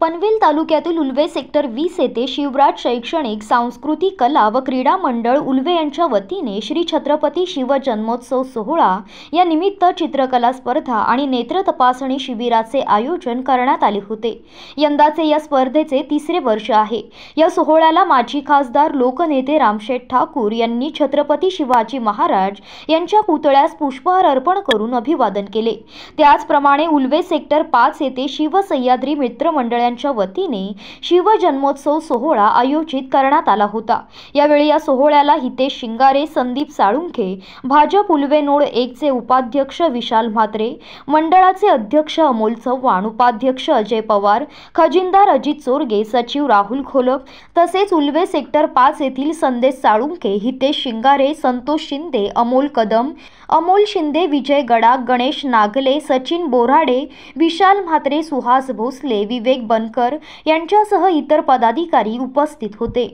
पनवेल तालुक्यातील उल्वे सेक्टर वीस येथे शिवराज शैक्षणिक सांस्कृतिक कला व क्रीडा मंडळ उल्वे यांच्या वतीने श्री छत्रपती शिवजन्मोत्सव सोहळा या निमित्त चित्रकला स्पर्धा आणि नेत्र तपासणी शिबिराचे आयोजन करण्यात आले होते यंदाचे या स्पर्धेचे तिसरे वर्ष आहे या सोहळ्याला माजी खासदार लोकनेते रामशेठ ठाकूर यांनी छत्रपती शिवाजी महाराज यांच्या पुतळ्यास पुष्पहार अर्पण करून अभिवादन केले त्याचप्रमाणे उल्वे सेक्टर पाच येथे शिवसह्याद्री मित्रमंडळ यांच्या वतीने शिवजन्मोत्सव सोहळा आयोजित करण्यात आला होता यावेळी या सोहळ्याला हितेश शिंगारे संदीप साळुंखे भाजप उलवेनोड एकचे उपाध्यक्ष विशाल म्हात्रे मंडळाचे अध्यक्ष अमोल चव्हाण उपाध्यक्ष अजय पवार खजिनदार अजित चोरगे सचिव राहुल खोलक तसेच उलवे सेक्टर पाच येथील संदेश साळुंखे हितेश शिंगारे संतोष शिंदे अमोल कदम अमोल शिंदे विजय गडाक गणेश नागले सचिन बोराडे विशाल म्हात्रे सुहास भोसले विवेक बन बनकर यांच्यासह इतर पदाधिकारी उपस्थित होते